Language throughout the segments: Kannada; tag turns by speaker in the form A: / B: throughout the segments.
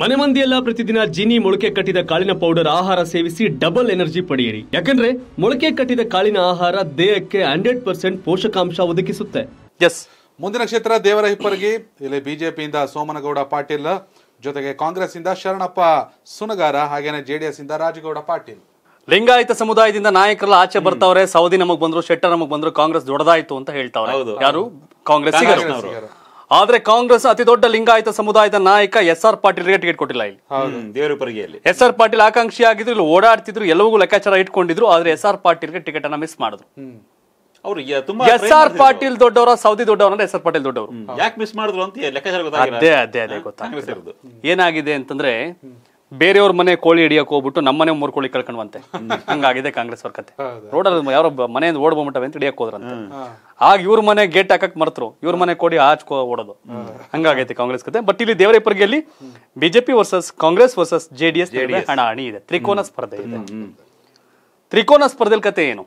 A: ಮನೆ ಮಂದಿಯೆಲ್ಲ ಪ್ರತಿದಿನ ಜೀನಿ ಮೊಳಕೆ ಕಟ್ಟಿದ ಕಾಳಿನ ಪೌಡರ್ ಆಹಾರ ಸೇವಿಸಿ ಡಬಲ್ ಎನರ್ಜಿ ಪಡೆಯಿರಿ ಯಾಕಂದ್ರೆ ಮೊಳಕೆ ಕಟ್ಟಿದ ಕಾಳಿನ ಆಹಾರ ದೇಹಕ್ಕೆ ಹಂಡ್ರೆಡ್ ಪರ್ಸೆಂಟ್ ಪೋಷಕಾಂಶ ಒದಗಿಸುತ್ತೆ ಎಸ್ ಮುಂದಿನ ಕ್ಷೇತ್ರ ದೇವರ ಹಿಪ್ಪರಿಗೆ ಇಲ್ಲಿ ಬಿಜೆಪಿಯಿಂದ ಸೋಮನಗೌಡ ಪಾಟೀಲ್ ಜೊತೆಗೆ ಕಾಂಗ್ರೆಸ್ ಇಂದ ಶರಣಪ್ಪ ಸುನಗಾರ ಹಾಗೇನೆ ಜೆಡಿಎಸ್ ಇಂದ ರಾಜಗೌಡ ಪಾಟೀಲ್ ಲಿಂಗಾಯತ ಸಮುದಾಯದಿಂದ ನಾಯಕರಲ್ಲ ಆಚೆ ಬರ್ತಾವ್ರೆ ಸೌದಿ ನಮಗ್ ಬಂದ್ರು ಶೆಟ್ಟರ್ ನಮಗ್ ಬಂದ್ರು ಕಾಂಗ್ರೆಸ್ ದೊಡ್ಡದಾಯ್ತು ಅಂತ ಹೇಳ್ತಾವ್ರೆ ಯಾರು ಕಾಂಗ್ರೆಸ್ ಆದ್ರೆ ಕಾಂಗ್ರೆಸ್ ಅತಿ ದೊಡ್ಡ ಲಿಂಗಾಯತ ಸಮುದಾಯದ ನಾಯಕ ಎಸ್ ಆರ್ ಪಾಟೀಲ್ಗೆ ಟಿಕೆಟ್ ಕೊಟ್ಟಿಲ್ಲ ಇಲ್ಲಿ ಎಸ್ ಆರ್ ಪಾಟೀಲ್ ಆಕಾಂಕ್ಷಿ ಆಗಿದ್ರು ಇಲ್ಲಿ ಓಡಾಡ್ತಿದ್ರು ಎಲ್ಲವೂ ಲೆಕ್ಕಾಚಾರ ಇಟ್ಕೊಂಡಿದ್ರು ಆದ್ರೆ ಎಸ್ ಆರ್ ಪಾಟೀಲ್ಗೆ ಟಿಕೆಟ್ ಅನ್ನ ಮಿಸ್ ಮಾಡಿದ್ರು ಎಸ್ ಆರ್ ಪಾಟೀಲ್ ದೊಡ್ಡವರ ಸೌದಿ ದೊಡ್ಡವರ ಎಸ್ ಆರ್ ಪಾಟೀಲ್ ದೊಡ್ಡವರು ಯಾಕೆ ಮಿಸ್ ಮಾಡಿದ್ರು ಅಂತ ಅದೇ ಅದೇ ಅದೇ ಗೊತ್ತಾಗ ಏನಾಗಿದೆ ಅಂತಂದ್ರೆ ಬೇರೆಯವ್ರ ಮನೆ ಕೋಳಿ ಹಿಡಿಯಕ್ಕೆ ಹೋಗ್ಬಿಟ್ಟು ನಮ್ಮ ಮನೆ ಮೂರು ಕೋಳಿ ಕಳ್ಕೊಂಡ್ವಂತೆ ಹಂಗಾಗಿದೆ ಕಾಂಗ್ರೆಸ್ ಅವ್ರ ಕತೆ ರೋಡಲ್ಲಿ ಯಾರೋ ಮನೆಯಿಂದ ಓಡ್ ಬಂದ್ಬಿಟ್ಟವೆ ಅಂತ ಹಿಡಿಯಕ್ಕೆ ಹೋದ್ರಂತೆ ಆಗ ಇವ್ರ ಮನೆ ಗೇಟ್ ಹಾಕಕ್ ಮರ್ತರು ಇವ್ರ ಮನೆ ಕೋಡಿ ಆಚ್ಕೋ ಓಡೋದು ಹಂಗಾಗೈತೆ ಕಾಂಗ್ರೆಸ್ ಕತೆ ಬಟ್ ಇಲ್ಲಿ ದೇವರೇಪರ್ಗಿಯಲ್ಲಿ BJP versus Congress versus J D S ಇದೆ ತ್ರಿಕೋನ ಸ್ಪರ್ಧೆ ಇದೆ ತ್ರಿಕೋನ ಸ್ಪರ್ಧೆಲ್ ಕತೆ ಏನು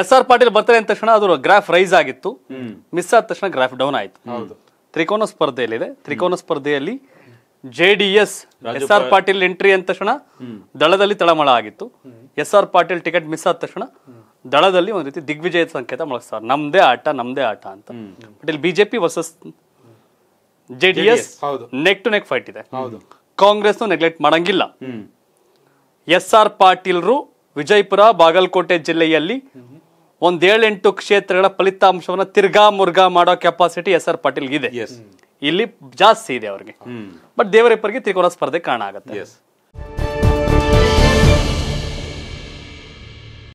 A: ಎಸ್ ಆರ್ ಪಾಟೀಲ್ ಬರ್ತಾರೆ ಅಂದ ತಕ್ಷಣ ಅದು ಗ್ರಾಫ್ ರೈಸ್ ಆಗಿತ್ತು ಮಿಸ್ ಆದ ತಕ್ಷಣ ಗ್ರಾಫ್ ಡೌನ್ ಆಯ್ತು ತ್ರಿಕೋನ ಸ್ಪರ್ಧೆಯಲ್ಲಿದೆ ತ್ರಿಕೋನ ಸ್ಪರ್ಧೆಯಲ್ಲಿ J D S S R Patil entry ಅಂದ ತಕ್ಷಣ ದಳದಲ್ಲಿ ತಳಮಳ ಆಗಿತ್ತು S R Patil ticket miss ಆದ ತಕ್ಷಣ ದಳದಲ್ಲಿ ಒಂದು ರೀತಿ ದಿಗ್ವಿಜಯದ ಸಂಕೇತ ಮೊಳಗಿಸ್ತಾರೆ ನಮ್ದೇ ಆಟ ನಮ್ದೇ ಆಟ ಅಂತ ಬಟ್ ಇಲ್ಲಿ BJP versus J D S neck to neck fight ಇದೆ ಕಾಂಗ್ರೆಸ್ ನೆಗ್ಲೆಕ್ಟ್ ಮಾಡಂಗಿಲ್ಲ ಎಸ್ ಆರ್ ಪಾಟೀಲ್ರು ವಿಜಯಪುರ ಬಾಗಲಕೋಟೆ ಜಿಲ್ಲೆಯಲ್ಲಿ ಒಂದೇಳೆಂಟು ಕ್ಷೇತ್ರಗಳ ಫಲಿತಾಂಶವನ್ನು ತಿರ್ಗಾ ಮುರ್ಗಾ ಮಾಡೋ ಕೆಪಾಸಿಟಿ ಎಸ್ ಆರ್ ಪಾಟೀಲ್ ಇದೆ ಇಲ್ಲಿ ಜಾಸ್ತಿ ಇದೆ ಅವ್ರಿಗೆ ಬಟ್ ದೇವರಿಬ್ಬರಿಗೆ ತ್ರಿಕೋನ ಸ್ಪರ್ಧೆ ಕಾರಣ ಆಗುತ್ತೆ